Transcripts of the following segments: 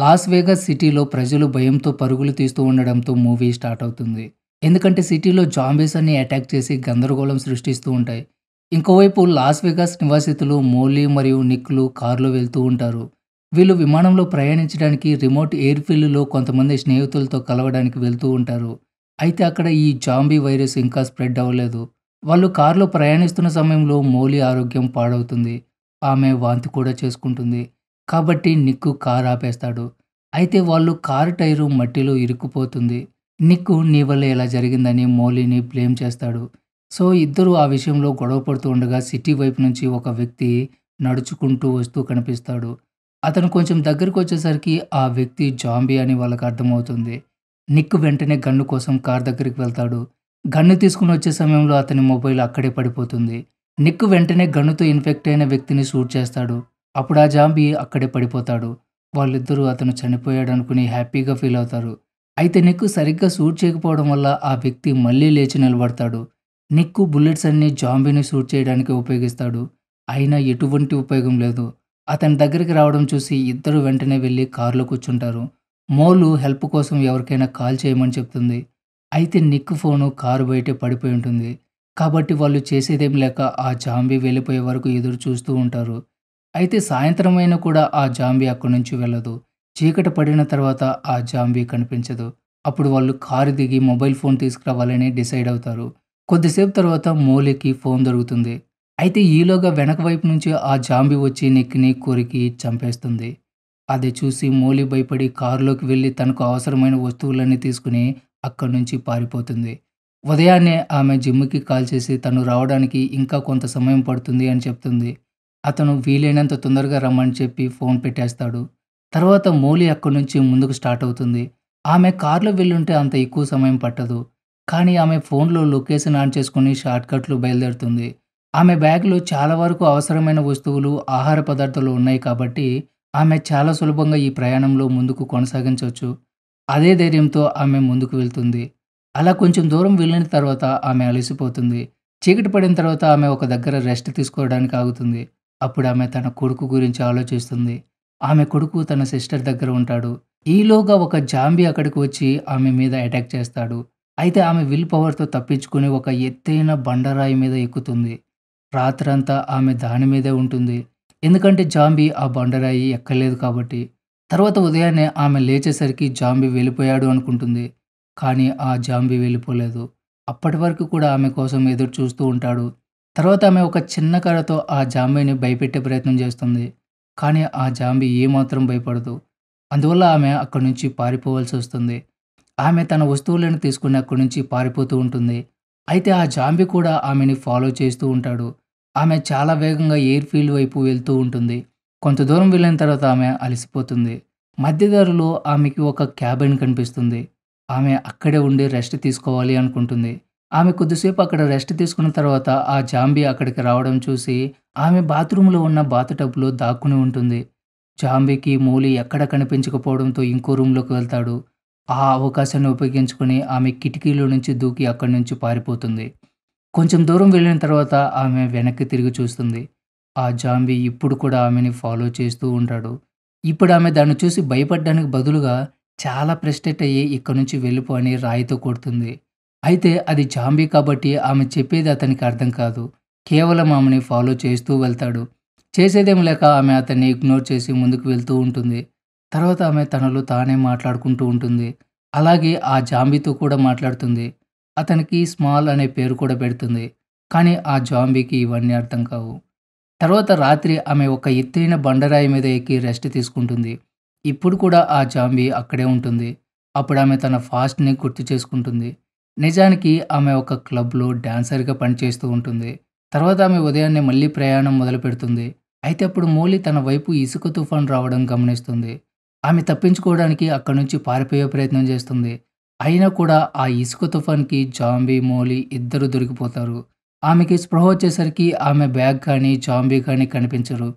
Loss Vegas సిటీలో ప్రజలు భయంతో పరుగులు తీస్తూ ఉండడంతో మూవీ స్టార్ట్ అవుతుంది ఎందుకంటే సిటీలో జాంబీస్ అన్ని అటాక్ చేసి గందరగోళం సృష్టిస్తూ ఉంటాయి ఇంకోవైపు లాస్ వేగాస్ నివాసితులు మోలీ మరియు నిక్లు కారులో వెళ్తూ ఉంటారు వీళ్ళు విమానంలో ప్రయాణించడానికి రిమోట్ ఎయిర్ఫీల్డ్లో కొంతమంది స్నేహితులతో కలవడానికి వెళ్తూ ఉంటారు అయితే అక్కడ ఈ జాంబీ వైరస్ ఇంకా స్ప్రెడ్ అవ్వలేదు వాళ్ళు కారులో ప్రయాణిస్తున్న సమయంలో మోలీ ఆరోగ్యం పాడవుతుంది ఆమె వాంతి కూడా చేసుకుంటుంది కాబట్టి నిక్కు కారు ఆపేస్తాడు అయితే వాళ్ళు కారు టైరు మట్టిలో ఇరుక్కుపోతుంది నిక్కు నీ వల్ల ఎలా జరిగిందని మౌలిని బ్లేమ్ చేస్తాడు సో ఇద్దరు ఆ విషయంలో గొడవ పడుతూ ఉండగా సిటీ వైపు నుంచి ఒక వ్యక్తి నడుచుకుంటూ వస్తూ కనిపిస్తాడు అతను కొంచెం దగ్గరకు వచ్చేసరికి ఆ వ్యక్తి జాంబీ అని వాళ్ళకి అర్థమవుతుంది నిక్కు వెంటనే గన్ను కోసం కార్ దగ్గరికి వెళ్తాడు గన్ను తీసుకుని వచ్చే సమయంలో అతని మొబైల్ అక్కడే పడిపోతుంది నిక్కు వెంటనే గన్నుతో ఇన్ఫెక్ట్ అయిన వ్యక్తిని షూట్ చేస్తాడు అప్పుడు ఆ జాంబీ అక్కడే పడిపోతాడు వాళ్ళిద్దరూ అతను చనిపోయాడు అనుకుని హ్యాపీగా ఫీల్ అవుతారు అయితే నిక్కు సరిగ్గా షూట్ చేయకపోవడం వల్ల ఆ వ్యక్తి మళ్ళీ లేచి నిలబడతాడు నిక్కు బుల్లెట్స్ అన్ని జాంబీని షూట్ చేయడానికి ఉపయోగిస్తాడు అయినా ఎటువంటి ఉపయోగం లేదు అతని దగ్గరికి రావడం చూసి ఇద్దరు వెంటనే వెళ్ళి కారులో కూర్చుంటారు మోలు హెల్ప్ కోసం ఎవరికైనా కాల్ చేయమని చెప్తుంది అయితే నిక్ ఫోను కారు బయటే పడిపోయి ఉంటుంది కాబట్టి వాళ్ళు చేసేదేం లేక ఆ జాంబీ వెళ్ళిపోయే వరకు ఎదురు చూస్తూ ఉంటారు అయితే సాయంత్రం అయినా కూడా ఆ జాంబీ అక్కడి నుంచి వెళ్ళదు చీకటి పడిన తర్వాత ఆ జాంబీ కనిపించదు అప్పుడు వాళ్ళు కారు దిగి మొబైల్ ఫోన్ తీసుకురావాలని డిసైడ్ అవుతారు కొద్దిసేపు తర్వాత మోలికి ఫోన్ దొరుకుతుంది అయితే ఈలోగా వెనక వైపు నుంచి ఆ జాంబీ వచ్చి నెక్కిని కొరికి చంపేస్తుంది అది చూసి మోలి భయపడి కారులోకి వెళ్ళి తనకు అవసరమైన వస్తువులన్నీ తీసుకుని అక్కడి నుంచి పారిపోతుంది ఉదయాన్నే ఆమె జిమ్కి కాల్ చేసి తను రావడానికి ఇంకా కొంత సమయం పడుతుంది అని చెప్తుంది అతను వీలైనంత తొందరగా రమ్మని చెప్పి ఫోన్ పెట్టేస్తాడు తర్వాత మౌలి అక్కడి నుంచి ముందుకు స్టార్ట్ అవుతుంది ఆమె కారులో వెళ్ళుంటే అంత ఎక్కువ సమయం పట్టదు కానీ ఆమె ఫోన్లో లొకేషన్ ఆన్ చేసుకుని షార్ట్కట్లు బయలుదేరుతుంది ఆమె బ్యాగ్లో చాలా వరకు అవసరమైన వస్తువులు ఆహార పదార్థాలు ఉన్నాయి కాబట్టి ఆమె చాలా సులభంగా ఈ ప్రయాణంలో ముందుకు కొనసాగించవచ్చు అదే ధైర్యంతో ఆమె ముందుకు వెళ్తుంది అలా కొంచెం దూరం వెళ్ళిన తర్వాత ఆమె అలసిపోతుంది చీకటి పడిన తర్వాత ఆమె ఒక దగ్గర రెస్ట్ తీసుకోవడానికి ఆగుతుంది అప్పుడు ఆమె తన కొడుకు గురించి ఆలోచిస్తుంది ఆమె కొడుకు తన సిస్టర్ దగ్గర ఉంటాడు ఈలోగా ఒక జాంబీ అక్కడికి వచ్చి ఆమె మీద అటాక్ చేస్తాడు అయితే ఆమె విల్ పవర్తో తప్పించుకుని ఒక ఎత్తైన బండరాయి మీద ఎక్కుతుంది రాత్రంతా ఆమె దాని మీదే ఉంటుంది ఎందుకంటే జాంబీ ఆ బండరాయి ఎక్కలేదు కాబట్టి తర్వాత ఉదయాన్నే ఆమె లేచేసరికి జాంబీ వెళ్ళిపోయాడు అనుకుంటుంది కానీ ఆ జాంబీ వెళ్ళిపోలేదు అప్పటి వరకు కూడా ఆమె కోసం ఎదురు చూస్తూ ఉంటాడు తర్వాత ఆమె ఒక చిన్న కర్రతో ఆ జాంబీని భయపెట్టే ప్రయత్నం చేస్తుంది కానీ ఆ జాంబీ ఏమాత్రం భయపడదు అందువల్ల ఆమె అక్కడి నుంచి పారిపోవాల్సి వస్తుంది ఆమె తన వస్తువులను తీసుకుని అక్కడి నుంచి పారిపోతూ ఉంటుంది అయితే ఆ జాంబీ కూడా ఆమెని ఫాలో చేస్తూ ఉంటాడు ఆమె చాలా వేగంగా ఎయిర్ ఫీల్డ్ వైపు వెళ్తూ ఉంటుంది కొంత దూరం వెళ్ళిన తర్వాత ఆమె అలసిపోతుంది మధ్యదారులో ఆమెకి ఒక క్యాబిన్ కనిపిస్తుంది ఆమె అక్కడే ఉండి రెస్ట్ తీసుకోవాలి అనుకుంటుంది ఆమె కొద్దిసేపు అక్కడ రెస్ట్ తీసుకున్న తర్వాత ఆ జాంబీ అక్కడికి రావడం చూసి ఆమె బాత్రూంలో ఉన్న బాతుటబ్లో దాక్కుని ఉంటుంది జాంబీకి మూలి ఎక్కడ కనిపించకపోవడంతో ఇంకో రూమ్లోకి వెళ్తాడు ఆ అవకాశాన్ని ఉపయోగించుకుని ఆమె కిటికీలో నుంచి దూకి అక్కడి నుంచి పారిపోతుంది కొంచెం దూరం వెళ్ళిన తర్వాత ఆమె వెనక్కి తిరిగి చూస్తుంది ఆ జాంబీ ఇప్పుడు కూడా ఆమెని ఫాలో చేస్తూ ఉంటాడు ఇప్పుడు ఆమె దాన్ని చూసి భయపడడానికి బదులుగా చాలా ప్రెస్టెట్ అయ్యి ఇక్కడి నుంచి వెళ్ళిపో అని రాయితో కొడుతుంది అయితే అది జాంబీ కాబట్టి ఆమె చెప్పేది అతనికి అర్థం కాదు కేవలం ఆమెని ఫాలో చేస్తూ వెళ్తాడు చేసేదేం లేక ఆమె అతన్ని ఇగ్నోర్ చేసి ముందుకు వెళ్తూ ఉంటుంది తర్వాత ఆమె తనలో తానే మాట్లాడుకుంటూ ఉంటుంది అలాగే ఆ జాంబీతో కూడా మాట్లాడుతుంది అతనికి స్మాల్ అనే పేరు కూడా పెడుతుంది కానీ ఆ జాంబీకి ఇవన్నీ అర్థం కావు తర్వాత రాత్రి ఆమె ఒక ఎత్తైన బండరాయి మీద ఎక్కి రెస్ట్ తీసుకుంటుంది ఇప్పుడు కూడా ఆ జాంబీ అక్కడే ఉంటుంది అప్పుడు ఆమె తన ఫాస్ట్ని గుర్తు చేసుకుంటుంది నిజానికి ఆమె ఒక క్లబ్‌లో డాన్సర్‌గా పనిచేస్తూ ఉంటుంది. తర్వాత ఆమె ఉదయాన్నే మళ్ళీ ప్రయాణం మొదలుపెడుతుంది. అయితే అప్పుడు మౌలి తన వైపు ఇసుక తుఫాన్ రావడం గమనిస్తుంది. ఆమె తప్పించుకోవడానికి అక్కడి నుంచి పారిపోయే ప్రయత్నం చేస్తుంది. అయినా కూడా ఆ ఇసుక తుఫాన్‌కి జాంబీ, మౌలి ఇద్దరు దొరికిపోతారు. ఆమెకి స్పృహ వచ్చేసరికి ఆమె బ్యాగ్ కానీ, జాంబీ కానీ కనిపించరు.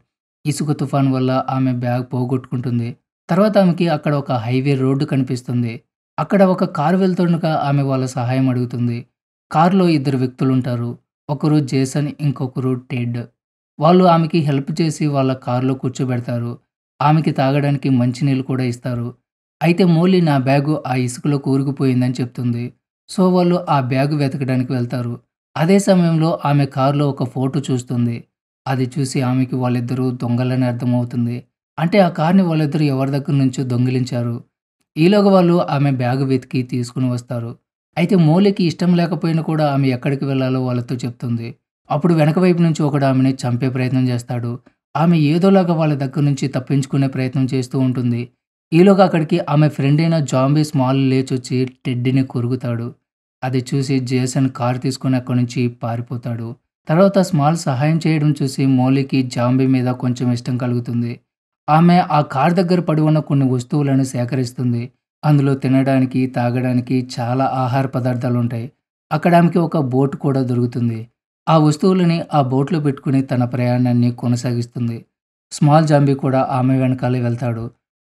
ఇసుక తుఫాన్ వల్ల ఆమె బ్యాగ్ పోగొట్టుకుంటుంది. తర్వాత ఆమెకి అక్కడ ఒక హైవే రోడ్డు కనిపిస్తుంది. అక్కడ ఒక కారు వెళ్తుండగా ఆమె వాళ్ళ సహాయం అడుగుతుంది. కారులో ఇద్దరు వ్యక్తులుంటారు. ఒకరు జేసన్ ఇంకొకరు టెడ్. వాళ్ళు ఆమెకి హెల్ప్ చేసి వాళ్ళ కారులో కూర్చోబెడతారు. ఆమెకి తాగడానికి మంచినీళ్ళు కూడా ఇస్తారు. అయితే మోలీ నా బ్యాగు ఆ ఇసుకలో కూరుకుపోయిందని చెప్తుంది. సో వాళ్ళు ఆ బ్యాగు వెతకడానికి వెళ్తారు. అదే సమయంలో ఆమె కారులో ఒక ఫోటో చూస్తుంది. అది చూసి ఆమెకి వాళ్ళిద్దరూ దొంగలని అర్థమవుతుంది. అంటే ఆ కార్‌ని వాళ్ళిద్దరూ ఎవరి దగ్గర నుంచో దొంగిలించారు. ఈలోగా వాళ్ళు ఆమె బ్యాగ్ వెతికి తీసుకుని వస్తారు అయితే మౌలికి ఇష్టం లేకపోయినా కూడా ఆమె ఎక్కడికి వెళ్ళాలో వాళ్ళతో చెప్తుంది అప్పుడు వెనక వైపు నుంచి ఒకడు ఆమెని చంపే ప్రయత్నం చేస్తాడు ఆమె ఏదోలాగా వాళ్ళ దగ్గర నుంచి తప్పించుకునే ప్రయత్నం చేస్తూ ఉంటుంది ఈలోగా అక్కడికి ఆమె ఫ్రెండ్ అయిన జాంబీ స్మాల్ లేచొచ్చి టెడ్డీని కొరుకుతాడు అది చూసి జేసన్ కారు తీసుకుని అక్కడి నుంచి పారిపోతాడు తర్వాత స్మాల్ సహాయం చేయడం చూసి మౌలికి జాంబీ మీద కొంచెం ఇష్టం కలుగుతుంది ఆమె ఆ కార్ దగ్గర పడి ఉన్న కొన్ని వస్తువులను సేకరిస్తుంది అందులో తినడానికి తాగడానికి చాలా ఆహార పదార్థాలు ఉంటాయి అక్కడ ఆమెకి ఒక బోట్ కూడా దొరుకుతుంది ఆ వస్తువులని ఆ బోట్లో పెట్టుకుని తన ప్రయాణాన్ని కొనసాగిస్తుంది స్మాల్ జాంబీ కూడా ఆమె వెనకాలే వెళ్తాడు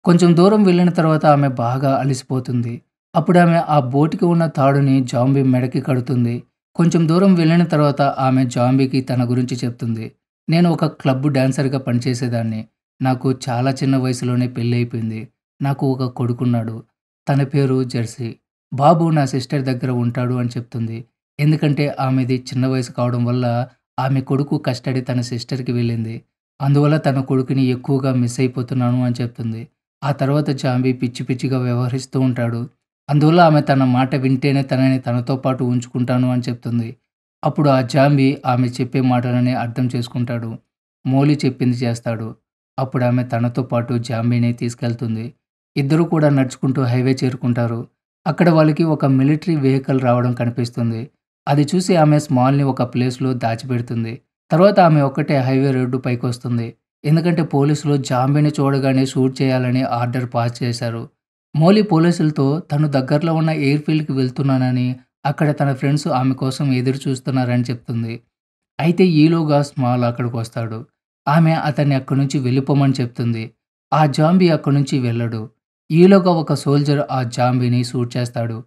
కొంచెం దూరం వెళ్ళిన తర్వాత ఆమె బాగా అలసిపోతుంది అప్పుడు ఆమె ఆ బోటుకి ఉన్న తాడుని జాంబీ మెడకి కడుతుంది కొంచెం దూరం వెళ్ళిన తర్వాత ఆమె జాంబీకి తన గురించి చెప్తుంది నేను ఒక క్లబ్ డాన్సర్గా పనిచేసేదాన్ని నాకు చాలా చిన్న వయసులోనే పెళ్ళైపోయింది. నాకు ఒక కొడుకున్నాడు. తన పేరు జెర్సీ. బాబు నా సిస్టర్ దగ్గర ఉంటాడు అని చెప్తుంది. ఎందుకంటే ఆమెది చిన్న వయసు కావడం వల్ల ఆమె కొడుకు కస్టడీ తన సిస్టర్‌కి వెళ్ళింది. అందువల్ల తన కొడుకుని ఎక్కువగా మిస్ అయిపోతున్నాను అని చెప్తుంది. ఆ తర్వాత జాంబీ పిచ్చి పిచ్చిగా వ్యవహరిస్తూ ఉంటాడు. అందువల్ల ఆమె తన మాట వింటేనే తనని తనతో పాటు ఉంచుకుంటాను అని చెప్తుంది. అప్పుడు ఆ జాంబీ ఆమె చెప్పే మాటలని అర్థం చేసుకుంటాడు. మోలీ చెప్పింది చేస్తాడు. అప్పుడు ఆమె తనతో పాటు జాంబీని తీసుకెళ్తుంది ఇద్దరు కూడా నడుచుకుంటూ హైవే చేరుకుంటారు అక్కడ వాళ్ళకి ఒక మిలిటరీ వెహికల్ రావడం కనిపిస్తుంది అది చూసి ఆమె స్మాల్ని ఒక ప్లేస్లో దాచిపెడుతుంది తర్వాత ఆమె ఒక్కటే హైవే రోడ్డు పైకి వస్తుంది ఎందుకంటే పోలీసులు జాంబీని చూడగానే షూట్ చేయాలని ఆర్డర్ పాస్ చేశారు మోలీ పోలీసులతో తను దగ్గరలో ఉన్న ఎయిర్ ఫీల్డ్కి వెళ్తున్నానని అక్కడ తన ఫ్రెండ్స్ ఆమె కోసం ఎదురు చూస్తున్నారని చెప్తుంది అయితే ఈలోగా స్మాల్ అక్కడికి వస్తాడు ఆమె అతన్ని అక్కడి నుంచి వెళ్ళిపోమని చెప్తుంది ఆ జాంబీ అక్కడి నుంచి వెళ్ళడు ఈలోగా ఒక సోల్జర్ ఆ జాంబీని షూట్ చేస్తాడు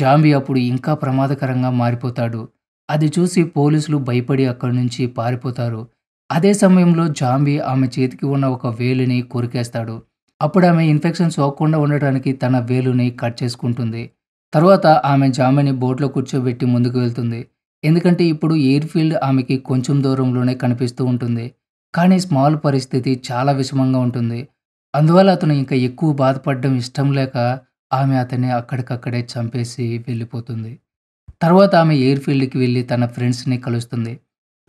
జాంబీ అప్పుడు ఇంకా ప్రమాదకరంగా మారిపోతాడు అది చూసి పోలీసులు భయపడి అక్కడి నుంచి పారిపోతారు అదే సమయంలో జాంబీ ఆమె చేతికి ఉన్న ఒక వేలుని కొరికేస్తాడు అప్పుడు ఆమె ఇన్ఫెక్షన్ సోకకుండా ఉండటానికి తన వేలుని కట్ చేసుకుంటుంది తర్వాత ఆమె జాంబీని బోట్లో కూర్చోబెట్టి ముందుకు వెళ్తుంది ఎందుకంటే ఇప్పుడు ఎయిర్ఫీల్డ్ ఆమెకి కొంచెం దూరంలోనే కనిపిస్తూ ఉంటుంది కానీ స్మాల్ పరిస్థితి చాలా విషమంగా ఉంటుంది అందువల్ల అతను ఇంకా ఎక్కువ బాధపడడం ఇష్టం లేక ఆమె అతన్ని అక్కడికక్కడే చంపేసి వెళ్ళిపోతుంది తర్వాత ఆమె ఎయిర్ఫీల్డ్కి వెళ్ళి తన ఫ్రెండ్స్ని కలుస్తుంది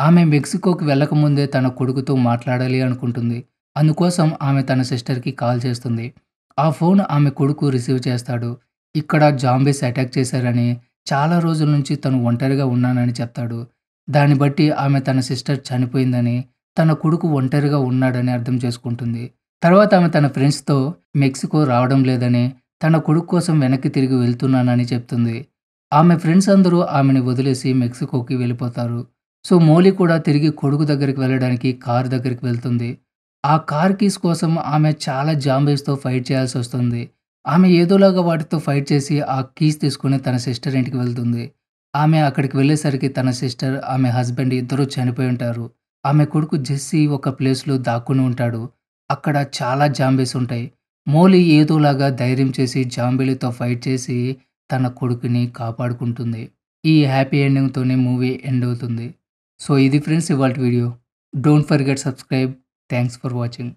ఆమె మెక్సికోకి వెళ్ళకముందే తన కొడుకుతో మాట్లాడాలి అనుకుంటుంది అందుకోసం ఆమె తన సిస్టర్కి కాల్ చేస్తుంది ఆ ఫోన్ ఆమె కొడుకు రిసీవ్ చేస్తాడు ఇక్కడ జాంబీస్ అటాక్ చేశారని చాలా రోజుల నుంచి తను ఒంటరిగా ఉన్నానని చెప్తాడు దాన్ని బట్టి ఆమె తన సిస్టర్ చనిపోయిందని తన కొడుకు ఒంటరిగా ఉన్నాడని అర్థం చేసుకుంటుంది తర్వాత ఆమె తన ఫ్రెండ్స్తో మెక్సికో రావడం లేదని తన కొడుకు కోసం వెనక్కి తిరిగి వెళ్తున్నానని చెప్తుంది ఆమె ఫ్రెండ్స్ అందరూ ఆమెను వదిలేసి మెక్సికోకి వెళ్ళిపోతారు సో మోలీ కూడా తిరిగి కొడుకు దగ్గరికి వెళ్ళడానికి కార్ దగ్గరికి వెళ్తుంది ఆ కార్ కీస్ కోసం ఆమె చాలా జాంబేస్తో ఫైట్ చేయాల్సి వస్తుంది ఆమె ఏదోలాగా వాటితో ఫైట్ చేసి ఆ కీస్ తీసుకుని తన సిస్టర్ ఇంటికి వెళ్తుంది ఆమె అక్కడికి వెళ్ళేసరికి తన సిస్టర్ ఆమె హస్బెండ్ ఇద్దరూ చనిపోయి ఉంటారు ఆమె కొడుకు జెస్సీ ఒక ప్లేస్లో దాక్కుని ఉంటాడు అక్కడ చాలా జాంబీస్ ఉంటాయి మోలీ ఏదోలాగా ధైర్యం చేసి జాంబీలతో ఫైట్ చేసి తన కొడుకుని కాపాడుకుంటుంది ఈ హ్యాపీ ఎండింగ్తోనే మూవీ ఎండ్ అవుతుంది సో ఇది ఫ్రెండ్స్ ఇవాళ video don't forget subscribe thanks for watching